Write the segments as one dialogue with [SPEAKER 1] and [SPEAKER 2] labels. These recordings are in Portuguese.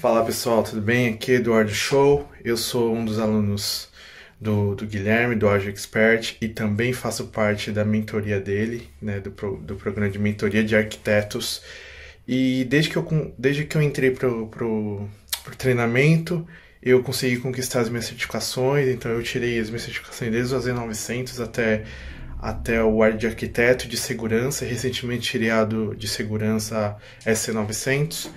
[SPEAKER 1] Fala pessoal, tudo bem? Aqui é Eduardo Show, eu sou um dos alunos do, do Guilherme, do Ágil Expert, e também faço parte da mentoria dele, né, do, pro, do programa de mentoria de arquitetos. E desde que eu, desde que eu entrei para o treinamento, eu consegui conquistar as minhas certificações, então eu tirei as minhas certificações desde o AZ900 até, até o ar de arquiteto de segurança, recentemente tirei a do, de segurança SC900.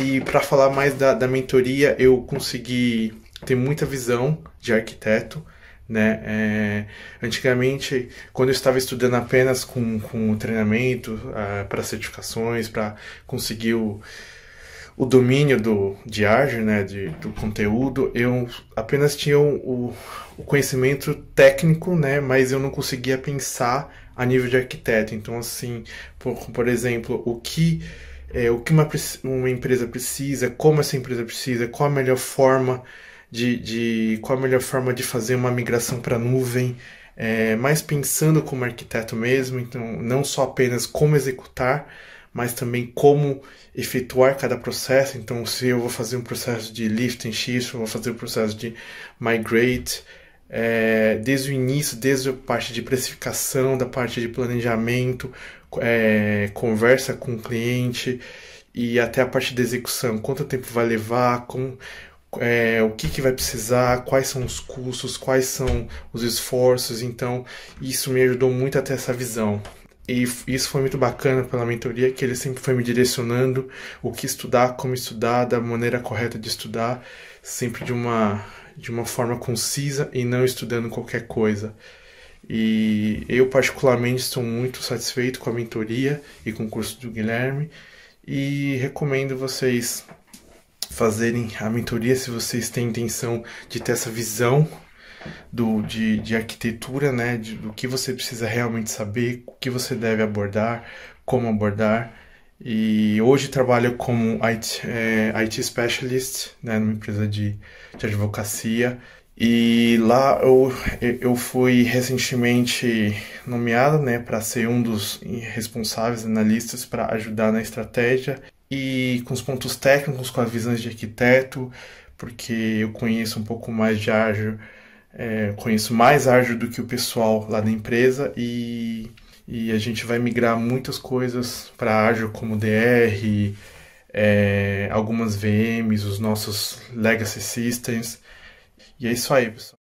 [SPEAKER 1] E para falar mais da, da mentoria, eu consegui ter muita visão de arquiteto. Né? É, antigamente, quando eu estava estudando apenas com, com treinamento, uh, ah, para certificações, para conseguir o, o domínio do, de Azure, né, de, do conteúdo, eu apenas tinha o, o, conhecimento técnico, né, mas eu não conseguia pensar a nível de arquiteto. Então, assim, por, por exemplo, o que é, o que uma, uma empresa precisa, como essa empresa precisa, qual a melhor forma de, de qual a melhor forma de fazer uma migração para nuvem, é, mas pensando como arquiteto mesmo, então não só apenas como executar, mas também como efetuar cada processo. Então, se eu vou fazer um processo de lift and shift, eu vou fazer um processo de migrate, é, desde o início, desde a parte de precificação, da parte de planejamento, é, conversa com o cliente e até a parte da execução. Quanto tempo vai levar? Com, é, o que, que vai precisar, quais são os custos, quais são os esforços. Então, isso me ajudou muito a ter essa visão. E isso foi muito bacana pela mentoria, que ele sempre foi me direcionando o que estudar, como estudar, da maneira correta de estudar, sempre de uma, de uma forma concisa e não estudando qualquer coisa. E eu, particularmente, estou muito satisfeito com a mentoria e com o curso do Guilherme e recomendo vocês fazerem a mentoria se vocês têm intenção de ter essa visão do, de, de arquitetura, né? De, do que você precisa realmente saber, o que você deve abordar, como abordar. E hoje trabalho como IT, é, eh, IT Specialist, né? Numa empresa de, de advocacia. E lá eu, eu fui recentemente nomeado né, para ser um dos responsáveis analistas para ajudar na estratégia e com os pontos técnicos, com as visões de arquiteto, porque eu conheço um pouco mais de ágil é, conheço mais ágil do que o pessoal lá da empresa e, e a gente vai migrar muitas coisas para ágil como DR, é, algumas VMs, os nossos legacy systems. E é isso aí, pessoal.